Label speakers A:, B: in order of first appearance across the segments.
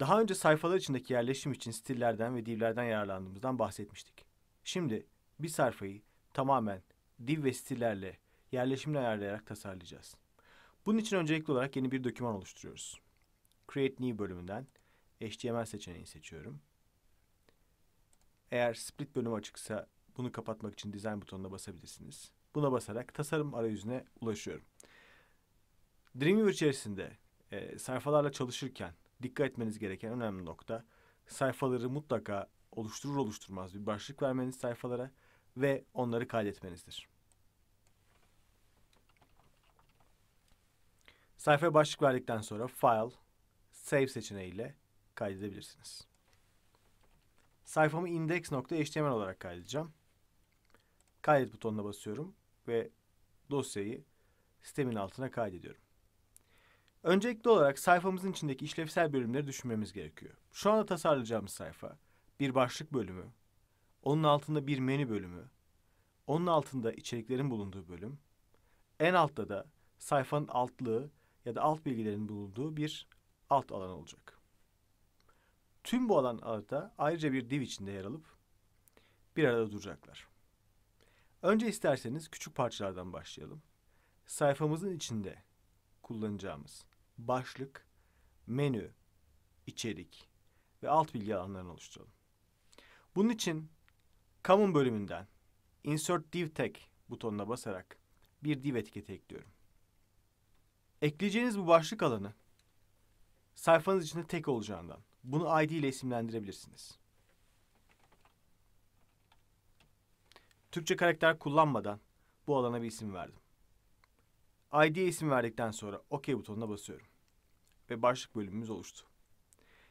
A: Daha önce sayfalar içindeki yerleşim için stillerden ve divlerden yararlandığımızdan bahsetmiştik. Şimdi bir sayfayı tamamen div ve stillerle yerleşimini ayarlayarak tasarlayacağız. Bunun için öncelikli olarak yeni bir doküman oluşturuyoruz. Create New bölümünden HTML seçeneğini seçiyorum. Eğer split bölümü açıksa bunu kapatmak için design butonuna basabilirsiniz. Buna basarak tasarım arayüzüne ulaşıyorum. Dreamweaver içerisinde e, sayfalarla çalışırken dikkat etmeniz gereken önemli nokta sayfaları mutlaka oluşturur oluşturmaz bir başlık vermeniz sayfalara ve onları kaydetmenizdir. Sayfa başlık verdikten sonra File, Save seçeneğiyle kaydedebilirsiniz. Sayfamı index.html olarak kaydedeceğim. Kaydet butonuna basıyorum ve dosyayı sistemin altına kaydediyorum. Öncelikli olarak sayfamızın içindeki işlevsel bölümleri düşünmemiz gerekiyor. Şu anda tasarlayacağımız sayfa bir başlık bölümü, onun altında bir menü bölümü, onun altında içeriklerin bulunduğu bölüm, en altta da sayfanın altlığı ya da alt bilgilerin bulunduğu bir alt alan olacak. Tüm bu alanlarda ayrıca bir div içinde yer alıp bir arada duracaklar. Önce isterseniz küçük parçalardan başlayalım. Sayfamızın içinde kullanacağımız başlık, menü, içerik ve alt bilgi alanlarını oluşturalım. Bunun için Common bölümünden Insert Div Tag butonuna basarak bir div etiketi ekliyorum. Ekleyeceğiniz bu başlık alanı sayfanız içinde tek olacağından bunu ID ile isimlendirebilirsiniz. Türkçe karakter kullanmadan bu alana bir isim verdim. ID'ye isim verdikten sonra OK butonuna basıyorum. Ve başlık bölümümüz oluştu.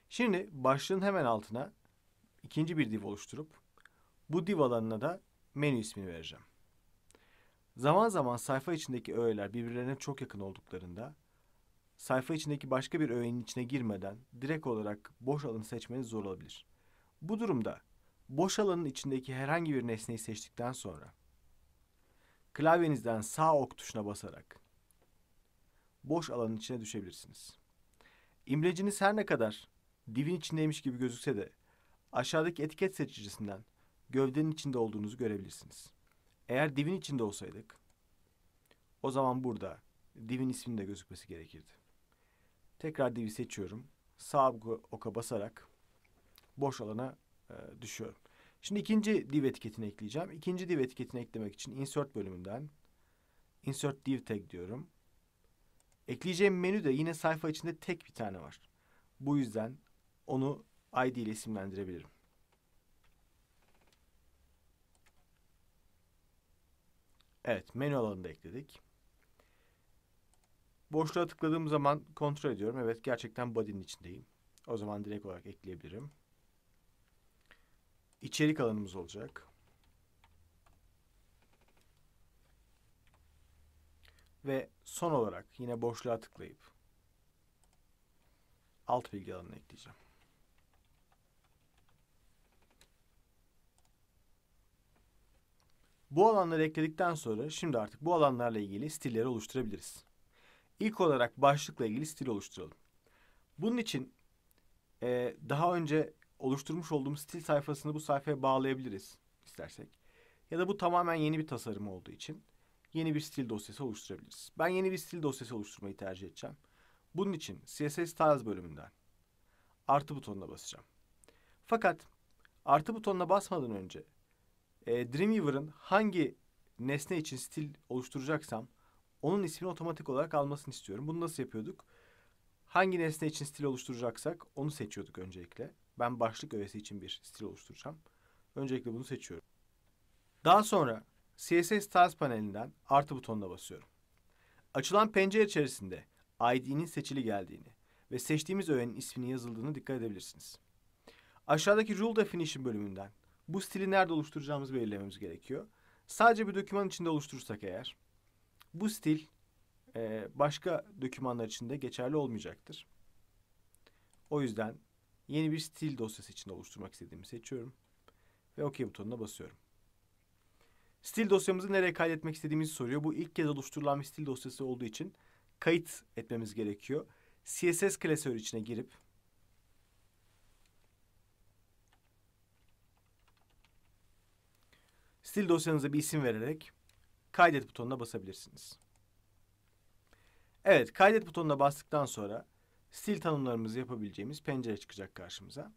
A: Şimdi başlığın hemen altına ikinci bir div oluşturup bu div alanına da menü ismini vereceğim. Zaman zaman sayfa içindeki öğeler birbirlerine çok yakın olduklarında sayfa içindeki başka bir öğenin içine girmeden direkt olarak boş alanı seçmeniz zor olabilir. Bu durumda boş alanın içindeki herhangi bir nesneyi seçtikten sonra klavyenizden sağ ok tuşuna basarak boş alanın içine düşebilirsiniz. İmleciniz her ne kadar divin içindeymiş gibi gözükse de aşağıdaki etiket seçicisinden gövdenin içinde olduğunuzu görebilirsiniz. Eğer divin içinde olsaydık o zaman burada divin isminin de gözükmesi gerekirdi. Tekrar divi seçiyorum. Sağ oka basarak boş alana e, düşüyorum. Şimdi ikinci div etiketini ekleyeceğim. İkinci div etiketini eklemek için insert bölümünden insert div tag diyorum. Ekleyeceğim menü de yine sayfa içinde tek bir tane var. Bu yüzden onu ID ile isimlendirebilirim. Evet menü alanını da ekledik. Boşluğa tıkladığım zaman kontrol ediyorum. Evet gerçekten body'nin içindeyim. O zaman direkt olarak ekleyebilirim. İçerik alanımız olacak. ve son olarak yine boşluğa tıklayıp alt bilgi alanını ekleyeceğim. Bu alanları ekledikten sonra şimdi artık bu alanlarla ilgili stilleri oluşturabiliriz. İlk olarak başlıkla ilgili stil oluşturalım. Bunun için e, daha önce oluşturmuş olduğum stil sayfasını bu sayfaya bağlayabiliriz istersek. Ya da bu tamamen yeni bir tasarım olduğu için yeni bir stil dosyası oluşturabiliriz. Ben yeni bir stil dosyası oluşturmayı tercih edeceğim. Bunun için CSS Styles bölümünden artı butonuna basacağım. Fakat artı butonuna basmadan önce e, Dreamweaver'ın hangi nesne için stil oluşturacaksam onun ismini otomatik olarak almasını istiyorum. Bunu nasıl yapıyorduk? Hangi nesne için stil oluşturacaksak onu seçiyorduk öncelikle. Ben başlık öğesi için bir stil oluşturacağım. Öncelikle bunu seçiyorum. Daha sonra CSS Styles panelinden artı butonuna basıyorum. Açılan pencere içerisinde ID'nin seçili geldiğini ve seçtiğimiz öğenin isminin yazıldığını dikkat edebilirsiniz. Aşağıdaki Rule Definition bölümünden bu stili nerede oluşturacağımızı belirlememiz gerekiyor. Sadece bir doküman içinde oluşturursak eğer bu stil e, başka dokümanlar içinde geçerli olmayacaktır. O yüzden yeni bir stil dosyası içinde oluşturmak istediğimi seçiyorum ve OK butonuna basıyorum. Stil dosyamızı nereye kaydetmek istediğimizi soruyor. Bu ilk kez oluşturulan bir stil dosyası olduğu için kayıt etmemiz gerekiyor. CSS klasörü içine girip stil dosyanıza bir isim vererek kaydet butonuna basabilirsiniz. Evet, kaydet butonuna bastıktan sonra stil tanımlarımızı yapabileceğimiz pencere çıkacak karşımıza.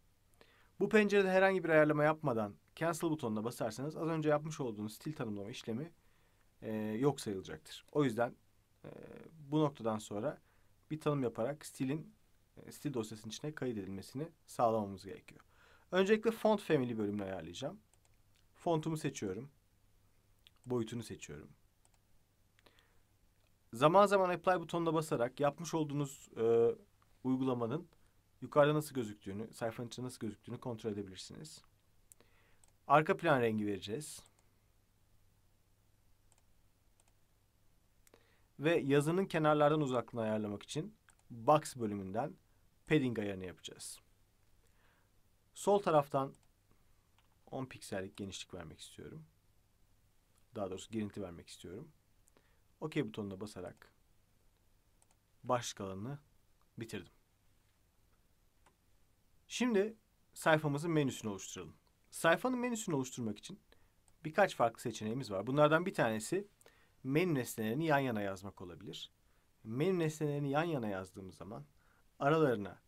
A: Bu pencerede herhangi bir ayarlama yapmadan cancel butonuna basarsanız az önce yapmış olduğunuz stil tanımlama işlemi e, yok sayılacaktır. O yüzden e, bu noktadan sonra bir tanım yaparak stilin e, stil dosyasının içine kaydedilmesini sağlamamız gerekiyor. Öncelikle font family bölümünü ayarlayacağım. Fontumu seçiyorum. Boyutunu seçiyorum. Zaman zaman apply butonuna basarak yapmış olduğunuz e, uygulamanın yukarıda nasıl gözüktüğünü, sayfanın içinde nasıl gözüktüğünü kontrol edebilirsiniz. Arka plan rengi vereceğiz. Ve yazının kenarlardan uzaklığını ayarlamak için box bölümünden padding ayarını yapacağız. Sol taraftan 10 piksellik genişlik vermek istiyorum. Daha doğrusu gerinti vermek istiyorum. OK butonuna basarak başlık alanını bitirdim. Şimdi sayfamızın menüsünü oluşturalım. Sayfanın menüsünü oluşturmak için birkaç farklı seçeneğimiz var. Bunlardan bir tanesi menü nesnelerini yan yana yazmak olabilir. Menü nesnelerini yan yana yazdığımız zaman aralarına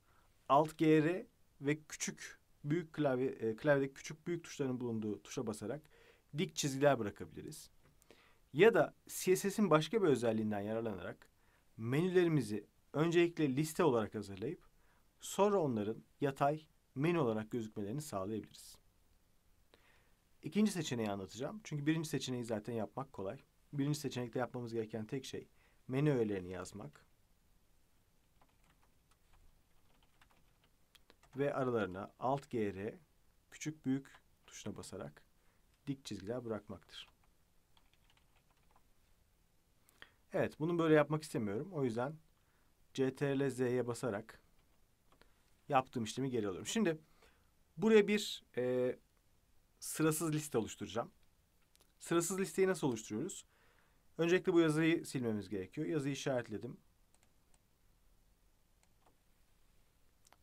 A: alt GR ve küçük büyük klavye e, klavyedeki küçük büyük tuşların bulunduğu tuşa basarak dik çizgiler bırakabiliriz. Ya da CSS'in başka bir özelliğinden yararlanarak menülerimizi öncelikle liste olarak hazırlayıp sonra onların yatay menü olarak gözükmelerini sağlayabiliriz. İkinci seçeneği anlatacağım. Çünkü birinci seçeneği zaten yapmak kolay. Birinci seçenekte yapmamız gereken tek şey menü öğelerini yazmak. Ve aralarına alt gr küçük büyük tuşuna basarak dik çizgiler bırakmaktır. Evet bunu böyle yapmak istemiyorum. O yüzden ctrl z'ye basarak yaptığım işlemi geri alıyorum. Şimdi buraya bir e, sırasız liste oluşturacağım. Sırasız listeyi nasıl oluşturuyoruz? Öncelikle bu yazıyı silmemiz gerekiyor. Yazıyı işaretledim.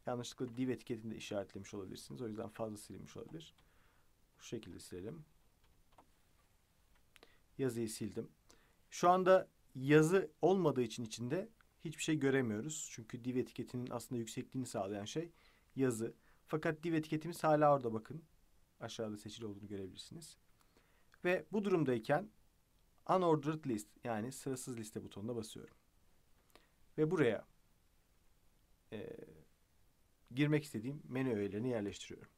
A: Yanlışlıkla div etiketini de işaretlemiş olabilirsiniz. O yüzden fazla silinmiş olabilir. Bu şekilde silelim. Yazıyı sildim. Şu anda yazı olmadığı için içinde hiçbir şey göremiyoruz. Çünkü div etiketinin aslında yüksekliğini sağlayan şey yazı. Fakat div etiketimiz hala orada bakın aşağıda seçili olduğunu görebilirsiniz. Ve bu durumdayken unordered list yani sırasız liste butonuna basıyorum. Ve buraya e, girmek istediğim menü öğelerini yerleştiriyorum.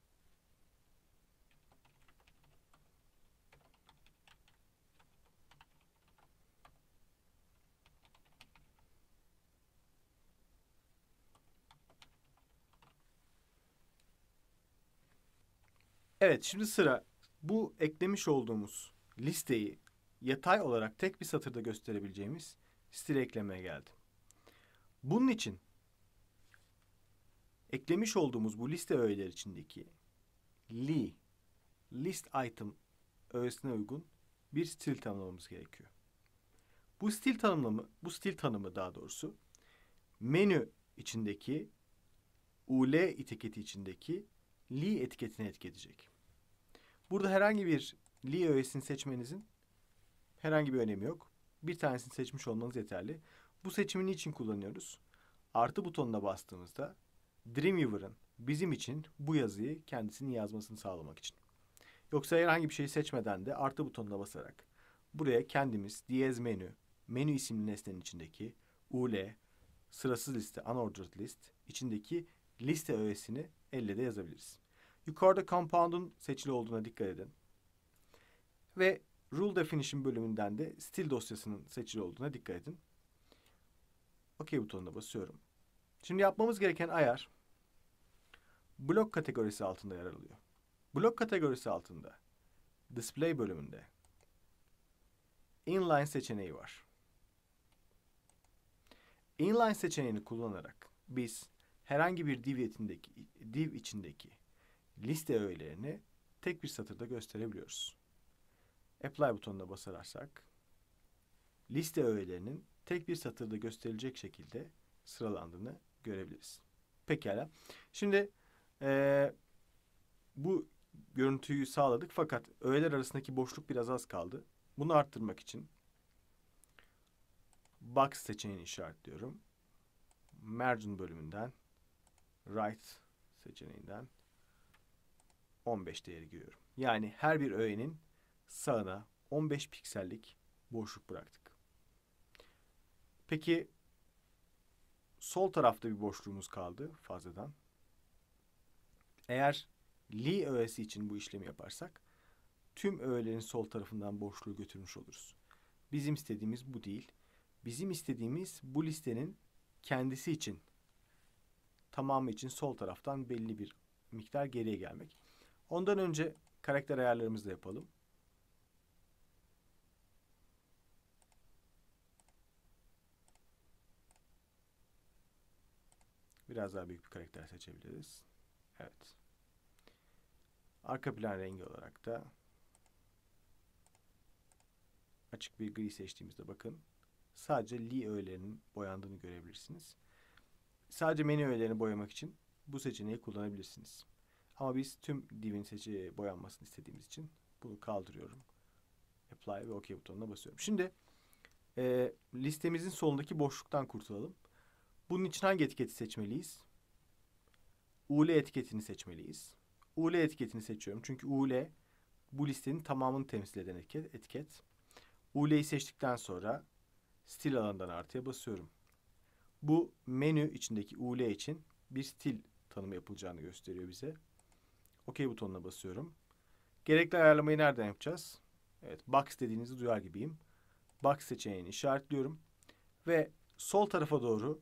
A: Evet şimdi sıra bu eklemiş olduğumuz listeyi yatay olarak tek bir satırda gösterebileceğimiz stil eklemeye geldi. Bunun için eklemiş olduğumuz bu liste öğeleri içindeki li list item öğesine uygun bir stil tanımlamamız gerekiyor. Bu stil tanımlamı, bu stil tanımı daha doğrusu menü içindeki ul etiketi içindeki li etiketine etki edecek. Burada herhangi bir li öğesini seçmenizin herhangi bir önemi yok. Bir tanesini seçmiş olmanız yeterli. Bu seçimini için kullanıyoruz? Artı butonuna bastığımızda Dreamweaver'ın bizim için bu yazıyı kendisinin yazmasını sağlamak için. Yoksa herhangi bir şeyi seçmeden de artı butonuna basarak buraya kendimiz diyez menü, menü isimli nesnenin içindeki UL, sırasız liste, unordered list içindeki liste öğesini 50 de yazabiliriz. Yukarıda compound'un seçili olduğuna dikkat edin. Ve Rule Definition bölümünden de stil dosyasının seçili olduğuna dikkat edin. OK butonuna basıyorum. Şimdi yapmamız gereken ayar blok kategorisi altında yer alıyor. Blok kategorisi altında display bölümünde inline seçeneği var. Inline seçeneğini kullanarak biz herhangi bir div, yetindeki, div içindeki liste öğelerini tek bir satırda gösterebiliyoruz. Apply butonuna basarsak liste öğelerinin tek bir satırda gösterilecek şekilde sıralandığını görebiliriz. Pekala. Şimdi e, bu görüntüyü sağladık fakat öğeler arasındaki boşluk biraz az kaldı. Bunu arttırmak için box seçeneğini işaretliyorum. margin bölümünden Right seçeneğinden 15 değeri giriyorum. Yani her bir öğenin sağına 15 piksellik boşluk bıraktık. Peki sol tarafta bir boşluğumuz kaldı fazladan. Eğer Li öğesi için bu işlemi yaparsak tüm öğelerin sol tarafından boşluğu götürmüş oluruz. Bizim istediğimiz bu değil. Bizim istediğimiz bu listenin kendisi için tamamı için sol taraftan belli bir miktar geriye gelmek. Ondan önce karakter ayarlarımızı da yapalım. Biraz daha büyük bir karakter seçebiliriz. Evet. Arka plan rengi olarak da açık bir gri seçtiğimizde bakın sadece li öğelerinin boyandığını görebilirsiniz. Sadece menü öğelerini boyamak için bu seçeneği kullanabilirsiniz. Ama biz tüm divin seçi e, boyanmasını istediğimiz için bunu kaldırıyorum. Apply ve OK butonuna basıyorum. Şimdi e, listemizin solundaki boşluktan kurtulalım. Bunun için hangi etiketi seçmeliyiz? UL etiketini seçmeliyiz. UL etiketini seçiyorum. Çünkü UL bu listenin tamamını temsil eden etiket. etiket. UL'yi seçtikten sonra stil alanından artıya basıyorum. Bu menü içindeki UL için bir stil tanımı yapılacağını gösteriyor bize. OK butonuna basıyorum. Gerekli ayarlamayı nereden yapacağız? Evet, box dediğinizi duyar gibiyim. Box seçeneğini işaretliyorum. Ve sol tarafa doğru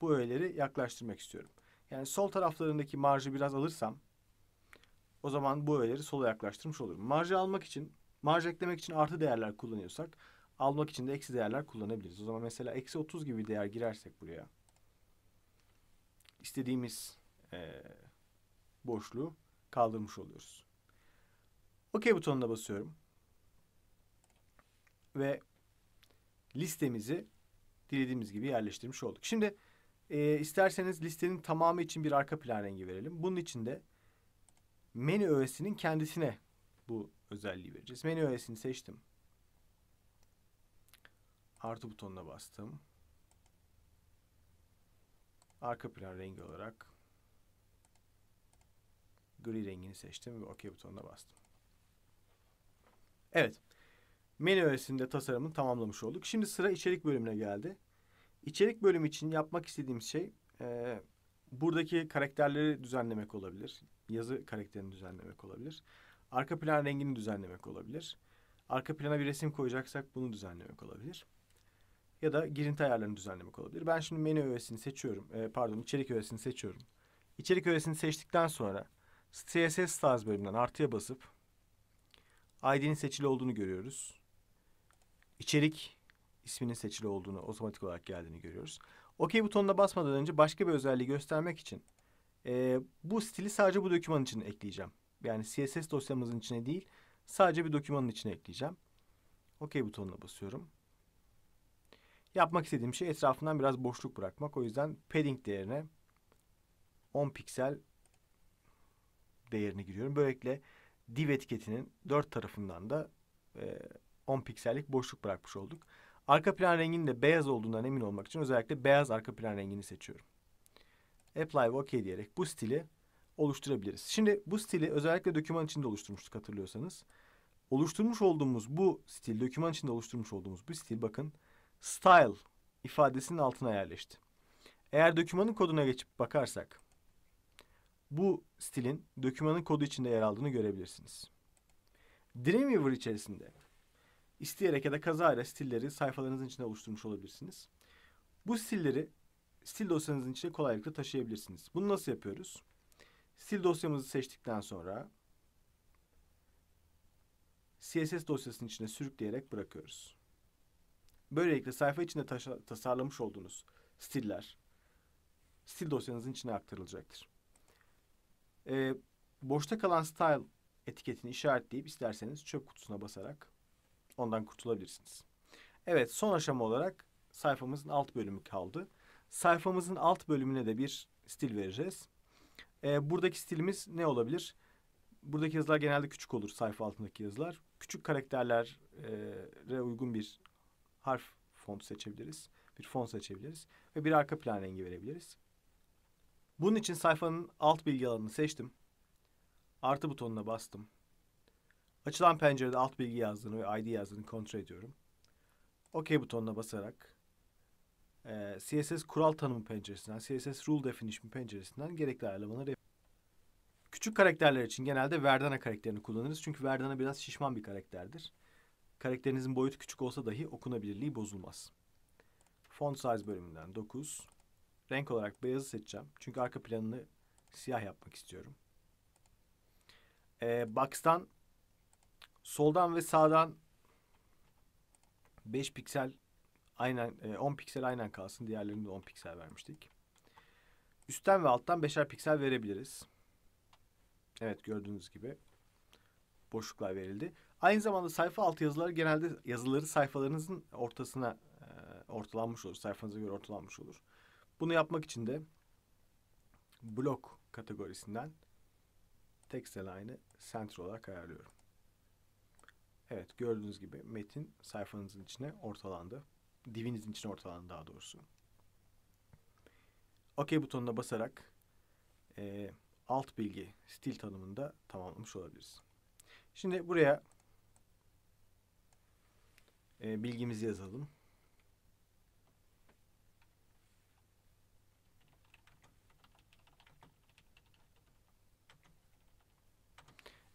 A: bu öğeleri yaklaştırmak istiyorum. Yani sol taraflarındaki marjı biraz alırsam o zaman bu öğeleri sola yaklaştırmış olurum. Marjı almak için, marj eklemek için artı değerler kullanıyorsak almak için de eksi değerler kullanabiliriz. O zaman mesela eksi 30 gibi bir değer girersek buraya istediğimiz e, boşluğu kaldırmış oluyoruz. OK butonuna basıyorum. Ve listemizi dilediğimiz gibi yerleştirmiş olduk. Şimdi e, isterseniz listenin tamamı için bir arka plan rengi verelim. Bunun için de menü öğesinin kendisine bu özelliği vereceğiz. Menü öğesini seçtim artı butonuna bastım. Arka plan rengi olarak gri rengini seçtim ve OK butonuna bastım. Evet. Menü öğesinde tasarımını tamamlamış olduk. Şimdi sıra içerik bölümüne geldi. İçerik bölümü için yapmak istediğim şey e, buradaki karakterleri düzenlemek olabilir. Yazı karakterini düzenlemek olabilir. Arka plan rengini düzenlemek olabilir. Arka plana bir resim koyacaksak bunu düzenlemek olabilir ya da girinti ayarlarını düzenlemek olabilir. Ben şimdi menü öğesini seçiyorum. E, pardon içerik öğesini seçiyorum. İçerik öğesini seçtikten sonra CSS Styles bölümünden artıya basıp ID'nin seçili olduğunu görüyoruz. İçerik isminin seçili olduğunu otomatik olarak geldiğini görüyoruz. OK butonuna basmadan önce başka bir özelliği göstermek için e, bu stili sadece bu doküman için ekleyeceğim. Yani CSS dosyamızın içine değil sadece bir dokümanın içine ekleyeceğim. OK butonuna basıyorum. Yapmak istediğim şey etrafından biraz boşluk bırakmak. O yüzden padding değerine 10 piksel değerini giriyorum. Böylelikle div etiketinin dört tarafından da e, 10 piksellik boşluk bırakmış olduk. Arka plan renginin de beyaz olduğundan emin olmak için özellikle beyaz arka plan rengini seçiyorum. Apply ve OK diyerek bu stili oluşturabiliriz. Şimdi bu stili özellikle doküman içinde oluşturmuştuk hatırlıyorsanız. Oluşturmuş olduğumuz bu stil, doküman içinde oluşturmuş olduğumuz bu stil bakın style ifadesinin altına yerleşti. Eğer dokümanın koduna geçip bakarsak bu stilin dokümanın kodu içinde yer aldığını görebilirsiniz. Dreamweaver içerisinde isteyerek ya da kazayla stilleri sayfalarınızın içinde oluşturmuş olabilirsiniz. Bu stilleri stil dosyanızın içine kolaylıkla taşıyabilirsiniz. Bunu nasıl yapıyoruz? Stil dosyamızı seçtikten sonra CSS dosyasının içine sürükleyerek bırakıyoruz. Böylelikle sayfa içinde tasarlamış olduğunuz stiller stil dosyanızın içine aktarılacaktır. Ee, boşta kalan style etiketini işaretleyip isterseniz çöp kutusuna basarak ondan kurtulabilirsiniz. Evet son aşama olarak sayfamızın alt bölümü kaldı. Sayfamızın alt bölümüne de bir stil vereceğiz. Ee, buradaki stilimiz ne olabilir? Buradaki yazılar genelde küçük olur sayfa altındaki yazılar. Küçük karakterlere uygun bir harf font seçebiliriz. Bir font seçebiliriz ve bir arka plan rengi verebiliriz. Bunun için sayfanın alt bilgi alanını seçtim. Artı butonuna bastım. Açılan pencerede alt bilgi yazdığını ve ID yazdığını kontrol ediyorum. OK butonuna basarak e, CSS kural tanımı penceresinden, CSS rule definition penceresinden gerekli ayarlamaları yapıyorum. Küçük karakterler için genelde Verdana karakterini kullanırız. Çünkü Verdana biraz şişman bir karakterdir. Karakterinizin boyutu küçük olsa dahi okunabilirliği bozulmaz. Font size bölümünden 9. Renk olarak beyazı seçeceğim. Çünkü arka planını siyah yapmak istiyorum. Ee, box'tan soldan ve sağdan 5 piksel aynen 10 e, piksel aynen kalsın. Diğerlerinde 10 piksel vermiştik. Üstten ve alttan 5'er piksel verebiliriz. Evet gördüğünüz gibi boşluklar verildi. Aynı zamanda sayfa altı yazılar genelde yazıları sayfalarınızın ortasına e, ortalanmış olur. Sayfanıza göre ortalanmış olur. Bunu yapmak için de blok kategorisinden text align'ı center olarak ayarlıyorum. Evet gördüğünüz gibi metin sayfanızın içine ortalandı. Divinizin içine ortalandı daha doğrusu. OK butonuna basarak e, alt bilgi stil tanımında tamamlamış olabiliriz. Şimdi buraya e, bilgimizi yazalım.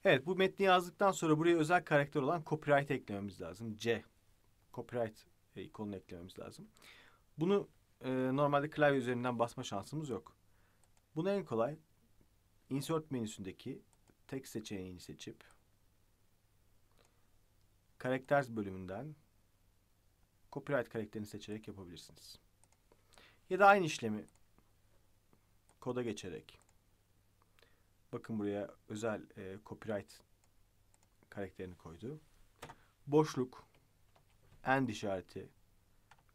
A: Evet bu metni yazdıktan sonra buraya özel karakter olan copyright eklememiz lazım. C. Copyright e, ikonunu eklememiz lazım. Bunu e, normalde klavye üzerinden basma şansımız yok. Bunu en kolay insert menüsündeki tek seçeneğini seçip Characters bölümünden copyright karakterini seçerek yapabilirsiniz. Ya da aynı işlemi koda geçerek bakın buraya özel e, copyright karakterini koydu. Boşluk, end işareti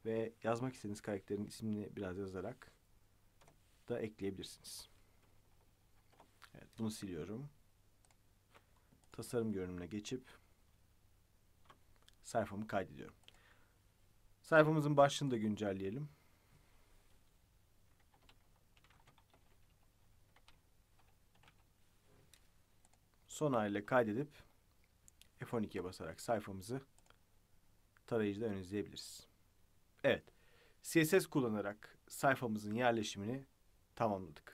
A: ve yazmak istediğiniz karakterin ismini biraz yazarak da ekleyebilirsiniz. Evet, bunu siliyorum. Tasarım görünümüne geçip sayfamı kaydediyorum. Sayfamızın başlığını da güncelleyelim. Son ile kaydedip F12'ye basarak sayfamızı tarayıcıda ön izleyebiliriz. Evet, CSS kullanarak sayfamızın yerleşimini tamamladık.